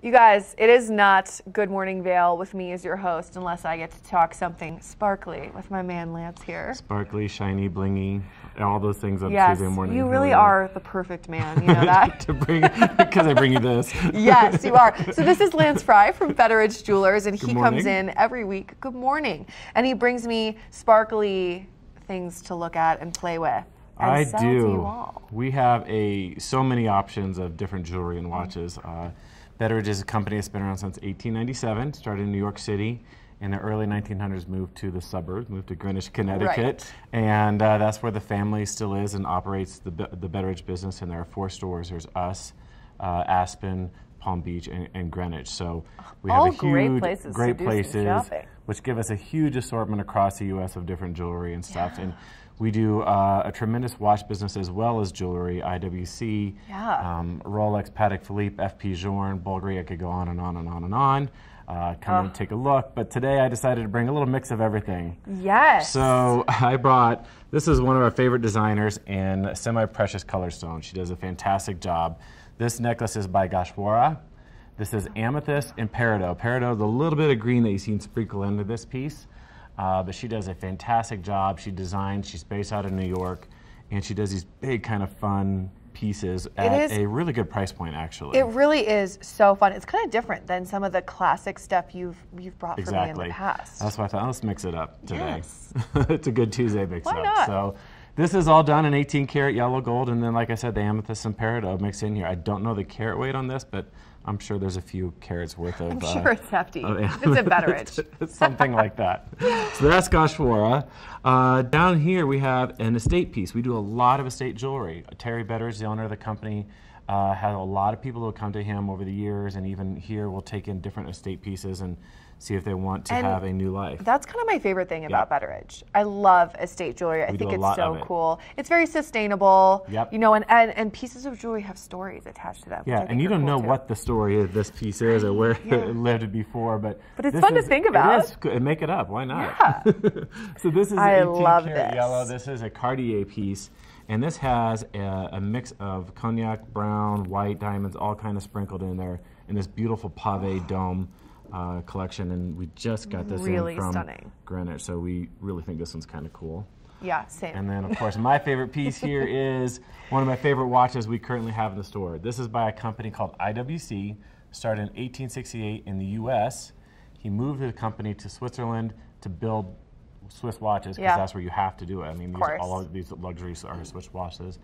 You guys, it is not Good Morning Vale with me as your host unless I get to talk something sparkly with my man Lance here. Sparkly, shiny, blingy, all those things on yes, Tuesday morning. You really are the perfect man, you know that? to bring because I bring you this. yes, you are. So this is Lance Fry from Betteridge Jewelers and he comes in every week. Good morning. And he brings me sparkly things to look at and play with. I do. We have a so many options of different jewelry and watches. Uh, Betteridge is a company that's been around since 1897, started in New York City. In the early 1900s, moved to the suburbs, moved to Greenwich, Connecticut, right. and uh, that's where the family still is and operates the the Betteridge business. And there are four stores. There's us, uh, Aspen, Palm Beach, and, and, Greenwich. So we have a huge, great places, great places which give us a huge assortment across the U.S. of different jewelry and stuff. Yeah. And we do uh, a tremendous watch business as well as jewelry, IWC, yeah. um, Rolex, Patek Philippe, FP Journe, Bulgari. I could go on and on and on and on. Uh, come and take a look. But today I decided to bring a little mix of everything. Yes. So I brought, this is one of our favorite designers in semi-precious color stone. She does a fantastic job. This necklace is by Gashwara. This is amethyst and peridot. Peridot is a little bit of green that you see sprinkled into this piece. Uh, but she does a fantastic job. She designs, she's based out of New York, and she does these big, kind of fun pieces at is, a really good price point actually. It really is so fun. It's kind of different than some of the classic stuff you've you've brought exactly. for me in the past. That's why I thought let's mix it up today. Yes. it's a good Tuesday mix why up. Not? So this is all done in 18 karat yellow gold and then like I said the amethyst and peridot mixed in here. I don't know the carat weight on this but I'm sure there's a few carrots worth of. I'm uh, sure uh, it's hefty. Uh, It's a beverage. Something like that. So that's goshwara. Uh, down here we have an estate piece. We do a lot of estate jewelry. Terry Better is the owner of the company. Uh, had a lot of people who come to him over the years, and even here we'll take in different estate pieces and see if they want to and have a new life. That's kind of my favorite thing about Betteridge. I love estate jewelry. I we think it's so it. cool. It's very sustainable. Yep. You know, and, and, and pieces of jewelry have stories attached to them. Yeah, and you don't cool know too. what the story of this piece is or where yeah. it lived before, but but it's fun is, to think about. It is, make it up. Why not? Yeah. so this is I love this. yellow. This is a Cartier piece. And this has a, a, mix of cognac, brown, white diamonds, all kind of sprinkled in there in this beautiful pave dome uh, collection. And we just got this really in from stunning. Greenwich, so we really think this one's kind of cool. Yeah, same. And then, of course, my favorite piece here is one of my favorite watches we currently have in the store. This is by a company called IWC, started in 1868 in the U.S. He moved the company to Switzerland to build Swiss watches because yeah. that's where you have to do it. I mean, these, all of these luxuries are Swiss watches,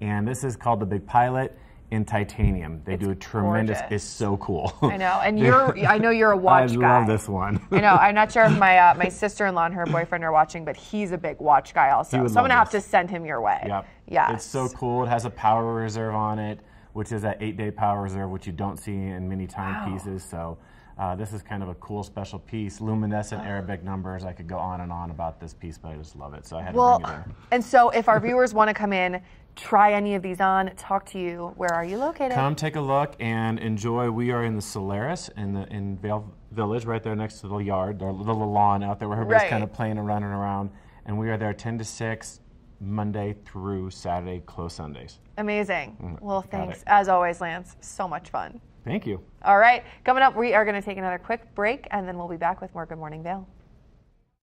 and this is called the Big Pilot in titanium. They it's do a tremendous. Gorgeous. It's so cool. I know, and you're. I know you're a watch I guy. I love this one. I know. I'm not sure if my uh, my sister-in-law and her boyfriend are watching, but he's a big watch guy also. So I'm gonna this. have to send him your way. Yep. Yeah. It's so cool. It has a power reserve on it, which is that eight-day power reserve, which you don't see in many timepieces. Wow. So uh, this is kind of a cool special piece. Luminescent Arabic numbers. I could go on and on about this piece, but I just love it. So I had well, to bring it there. And so if our viewers want to come in, try any of these on, talk to you, where are you located? Come take a look and enjoy. We are in the Solaris in the in Vale Village, right there next to the yard, the little lawn out there where everybody's right. kind of playing and running around. And we are there 10 to 6, Monday through Saturday, close Sundays. Amazing. Mm, well, thanks as always, Lance. So much fun. Thank you. All right. Coming up, we are going to take another quick break and then we'll be back with more Good Morning Vale.